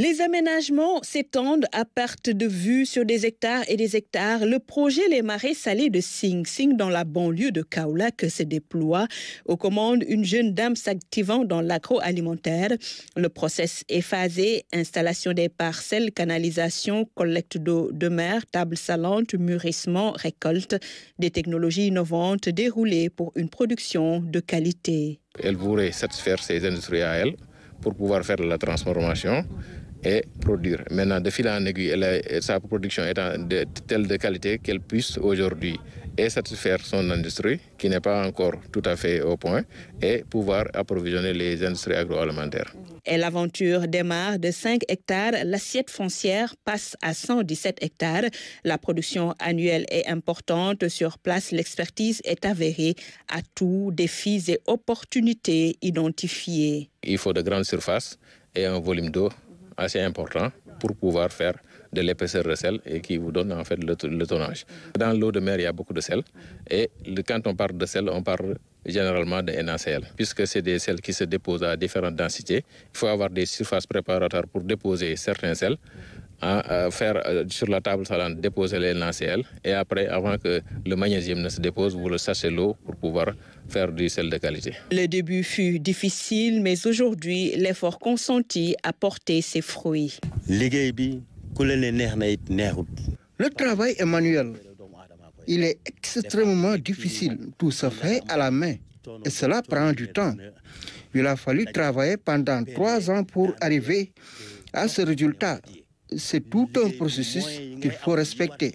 Les aménagements s'étendent à perte de vue sur des hectares et des hectares. Le projet Les Marais Salés de Sing Sing dans la banlieue de Kaolack se déploie. Aux commandes, une jeune dame s'activant dans l'agroalimentaire. Le process est phasé. Installation des parcelles, canalisation, collecte d'eau de mer, table salante, mûrissement, récolte. Des technologies innovantes déroulées pour une production de qualité. Elle voudrait satisfaire ses industriels pour pouvoir faire la transformation et produire. Maintenant, de fil en aiguille, sa production est de, telle de qualité qu'elle puisse aujourd'hui satisfaire son industrie, qui n'est pas encore tout à fait au point, et pouvoir approvisionner les industries agroalimentaires. Et l'aventure démarre de 5 hectares, l'assiette foncière passe à 117 hectares. La production annuelle est importante. Sur place, l'expertise est avérée à tous défis et opportunités identifiés. Il faut de grandes surfaces et un volume d'eau assez important pour pouvoir faire de l'épaisseur de sel et qui vous donne en fait le, tonnage. Dans l'eau de mer, il y a beaucoup de sel et quand on parle de sel, on parle généralement de NaCl. Puisque c'est des sels qui se déposent à différentes densités, il faut avoir des surfaces préparatoires pour déposer certains sels Hein, à, faire euh, sur la table salante déposer les NaCl et après, avant que le magnésium ne se dépose, vous le sachez l'eau pour pouvoir faire du sel de qualité. Le début fut difficile, mais aujourd'hui, l'effort consenti a porté ses fruits. Le travail est manuel. Il est extrêmement difficile. Tout se fait à la main et cela prend du temps. Il a fallu travailler pendant trois ans pour arriver à ce résultat c'est tout un processus qu'il faut respecter.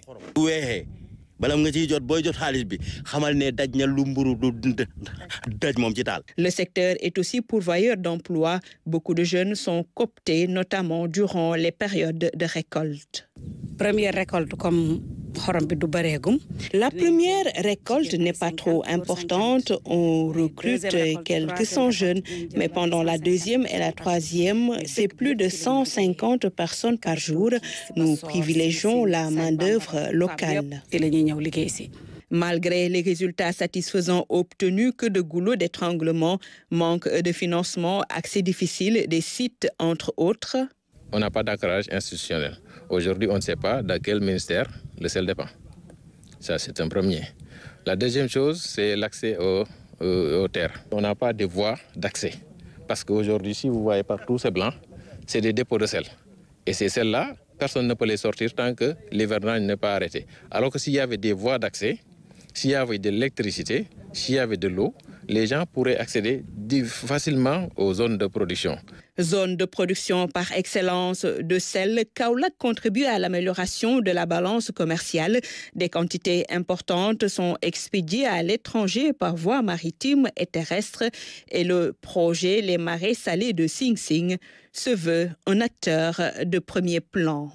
Le secteur est aussi pourvoyeur d'emplois. Beaucoup de jeunes sont cooptés, notamment durant les périodes de récolte. Première récolte comme la première récolte n'est pas trop importante. On recrute quelques 100 jeunes, mais pendant la deuxième et la troisième, c'est plus de 150 personnes par jour. Nous privilégions la main-d'œuvre locale. Malgré les résultats satisfaisants obtenus, que de goulots d'étranglement, manque de financement, accès difficile des sites, entre autres, on n'a pas d'ancrage institutionnel. Aujourd'hui, on ne sait pas dans quel ministère le sel dépend. Ça, c'est un premier. La deuxième chose, c'est l'accès aux, terres. On n'a pas de voies d'accès. Parce qu'aujourd'hui, si vous voyez partout, c'est blanc, c'est des dépôts de sel. Et c'est celle là personne ne peut les sortir tant que l'hivernage n'est pas arrêté. Alors que s'il y avait des voies d'accès, s'il y avait de l'électricité, s'il y avait de l'eau, les gens pourraient accéder facilement aux zones de production. Zone de production par excellence de sel, Kaolack contribue à l'amélioration de la balance commerciale. Des quantités importantes sont expédiées à l'étranger par voie maritime et terrestre et le projet Les Marais Salés de Sing Sing se veut un acteur de premier plan.